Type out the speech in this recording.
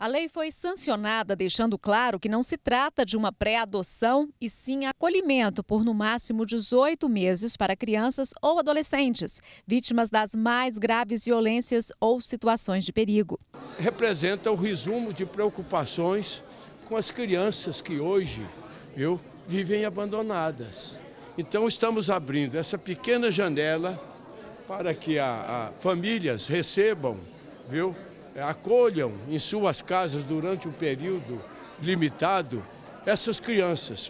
A lei foi sancionada, deixando claro que não se trata de uma pré-adoção, e sim acolhimento por no máximo 18 meses para crianças ou adolescentes, vítimas das mais graves violências ou situações de perigo. Representa o resumo de preocupações com as crianças que hoje viu, vivem abandonadas. Então, estamos abrindo essa pequena janela para que as famílias recebam viu, acolham em suas casas durante um período limitado essas crianças.